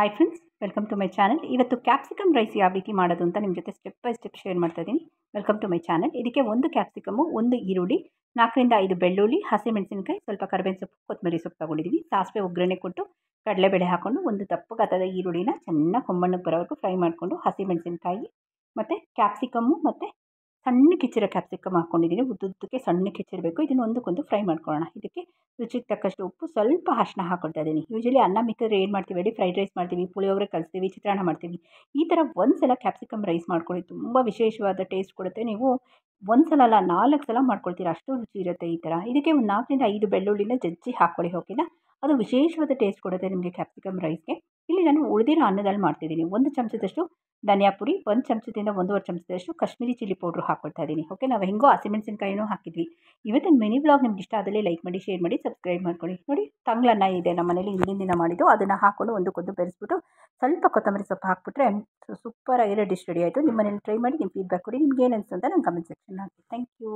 hi friends welcome to my channel ಇವತ್ತು capsicum rice ಯಾವ ರೀತಿ ಮಾಡೋದು ಅಂತ ನಿಮ್ಮ ಜೊತೆ ಸ್ಟೆಪ್ ಬೈ ಸ್ಟೆಪ್ ಶೇರ್ ಮಾಡ್ತಾ ಇದ್ದೀನಿ ವೆಲ್ಕಮ್ ಟು ಮೈ ಚಾನಲ್ ಇದಕ್ಕೆ ಒಂದು ಕ್ಯಾಪ್ಸಿಕಮು ಒಂದು ಈರುಳ್ಳಿ ನಾಲ್ಕರಿಂದ ಐದು ಬೆಳ್ಳುಳ್ಳಿ ಹಸಿಮೆಣಸಿನಕಾಯಿ ಸ್ವಲ್ಪ ಕರ್ಬೇವಿನ ಸೊಪ್ಪು ಕೊತ್ತಂಬರಿ ಸೊಪ್ಪು ತಗೊಂಡಿದ್ದೀನಿ ಸಾಸಿವೆ ಒಗ್ಗರಣೆ ಕೊಟ್ಟು ಕಡಲೆಬೇಳೆ ಹಾಕ್ಕೊಂಡು ಒಂದು ದಪ್ಪಗಾತದ ಈರುಳ್ಳಿನ ಚೆನ್ನಾಗಿ ಕೊಂಬಣ್ಣಕ್ಕೆ ಬರೋವರೆಗೂ ಫ್ರೈ ಮಾಡಿಕೊಂಡು ಹಸಿಮೆಣಸಿನಕಾಯಿ ಮತ್ತು ಕ್ಯಾಪ್ಸಿಕಮ್ಮು ಮತ್ತು ಸಣ್ಣ ಕಿಚ್ಚಿರೋ ಕ್ಯಾಪ್ಸಿಕಮ್ ಹಾಕ್ಕೊಂಡಿದ್ದೀನಿ ಉದ್ದುದ್ದಕ್ಕೆ ಸಣ್ಣ ಕಿಚ್ಚಿರಬೇಕು ಇದನ್ನು ಒಂದಕ್ಕೊಂದು ಫ್ರೈ ಮಾಡ್ಕೊಳ್ಳೋಣ ಇದಕ್ಕೆ ರುಚಿಗೆ ತಕ್ಕಷ್ಟು ಉಪ್ಪು ಸ್ವಲ್ಪ ಅರ್ಶಿನ ಹಾಕೊಳ್ತಾ ಇದ್ದೀನಿ ಯೂಶಲಿ ಅನ್ನ ಮಿಕ್ಕಿದ್ರೆ ಏನು ಮಾಡ್ತೀವಿ ಹೇಳಿ ಫ್ರೈಡ್ ರೈಸ್ ಮಾಡ್ತೀವಿ ಪುಳಿಯೋಗರೆ ಕಲಿಸ್ತೀವಿ ಚಿತ್ರಾನ್ನ ಮಾಡ್ತೀವಿ ಈ ಥರ ಒಂದು ಸಲ ಕ್ಯಾಪ್ಸಿಕಮ್ ರೈಸ್ ಮಾಡ್ಕೊಳ್ಳಿ ತುಂಬ ವಿಶೇಷವಾದ ಟೇಸ್ಟ್ ಕೊಡುತ್ತೆ ನೀವು ಒಂದು ಸಲ ಅಲ್ಲ ನಾಲ್ಕು ಸಲ ಮಾಡ್ಕೊಳ್ತೀರ ಅಷ್ಟು ರುಚಿ ಇರುತ್ತೆ ಈ ಥರ ಇದಕ್ಕೆ ಒಂದು ನಾಲ್ಕರಿಂದ ಐದು ಬೆಳ್ಳುಳ್ಳಿನ ಜಜ್ಜಿ ಹಾಕ್ಕೊಳ್ಳಿ ಹೋಗಿಲ್ಲ ಅದು ವಿಶೇಷವಾದ ಟೇಸ್ಟ್ ಕೊಡುತ್ತೆ ನಿಮಗೆ ಕ್ಯಾಪ್ಸಿಕಮ್ ರೈಸ್ಗೆ ಇಲ್ಲಿ ನಾನು ಉಳಿದಿರೋ ಅನ್ನದಲ್ಲಿ ಮಾಡ್ತಿದ್ದೀನಿ ಒಂದು ಚಮಚದಷ್ಟು ಪುರಿ ಒಂದು ಚಮಚದಿಂದ ಒಂದೂವರೆ ಚಮಚದಷ್ಟು ಕಾಶ್ಮೀರಿ ಚಿಲ್ಲಿ ಪೌಡ್ರ್ ಹಾಕ್ಕೊಳ್ತಾ ಇದ್ದೀನಿ ಓಕೆ ನಾವು ಹೆಂಗೋ ಹಸಿಮೆಣಸಿನಕಾಯಿನೂ ಹಾಕಿದ್ವಿ ಇವತ್ತಿನ ಮಿನಿ ಬ್ಲಾಗ್ ನಿಮ್ಗೆ ಇಷ್ಟ ಆದಲ್ಲಿ ಲೈಕ್ ಮಾಡಿ ಶೇರ್ ಮಾಡಿ ಸಬ್ಸ್ಕ್ರೈಬ್ ಮಾಡ್ಕೊಳ್ಳಿ ನೋಡಿ ತಂಗ್ಳನ್ನ ಇದೆ ನಮ್ಮ ಮನೇಲಿ ಹಿಂದಿನ ದಿನ ಮಾಡಿದ್ದು ಅದನ್ನು ಒಂದು ಕೊದ್ದು ಬೆರೆಸ್ಬಿಟ್ಟು ಸ್ವಲ್ಪ ಕೊತ್ತಂಬರಿ ಸೊಪ್ಪು ಹಾಕ್ಬಿಟ್ರೆ ಸೂಪರಾಗಿರೋ ಡಿಶ್ ರೆಡಿ ಆಯಿತು ನಿಮ್ಮ ಮನೇಲಿ ಟ್ರೈ ಮಾಡಿ ನಿಮ್ಮ ಫೀಡ್ಬ್ಯಾಕ್ ಕೊಡಿ ನಿಮ್ಗೆ ಏನು ಅಂತ ಕಮೆಂಟ್ ಸೆಕ್ಷನ್ ಹಾಕಿ ಥ್ಯಾಂಕ್ ಯು